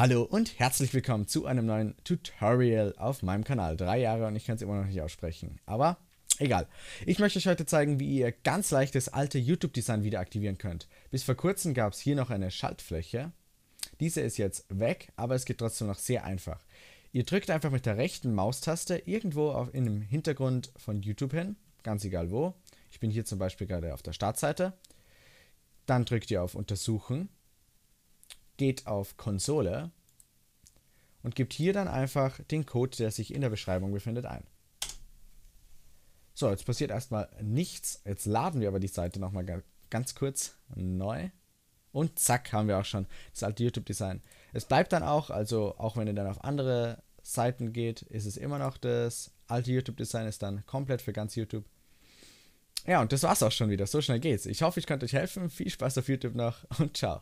Hallo und herzlich willkommen zu einem neuen Tutorial auf meinem Kanal. Drei Jahre und ich kann es immer noch nicht aussprechen, aber egal. Ich möchte euch heute zeigen, wie ihr ganz leicht das alte YouTube-Design wieder aktivieren könnt. Bis vor kurzem gab es hier noch eine Schaltfläche. Diese ist jetzt weg, aber es geht trotzdem noch sehr einfach. Ihr drückt einfach mit der rechten Maustaste irgendwo auf, in dem Hintergrund von YouTube hin, ganz egal wo. Ich bin hier zum Beispiel gerade auf der Startseite. Dann drückt ihr auf Untersuchen geht auf Konsole und gibt hier dann einfach den Code, der sich in der Beschreibung befindet, ein. So, jetzt passiert erstmal nichts. Jetzt laden wir aber die Seite nochmal ganz kurz neu. Und zack, haben wir auch schon das alte YouTube-Design. Es bleibt dann auch, also auch wenn ihr dann auf andere Seiten geht, ist es immer noch das alte YouTube-Design, ist dann komplett für ganz YouTube. Ja, und das war's auch schon wieder. So schnell geht's. Ich hoffe, ich konnte euch helfen. Viel Spaß auf YouTube noch und ciao.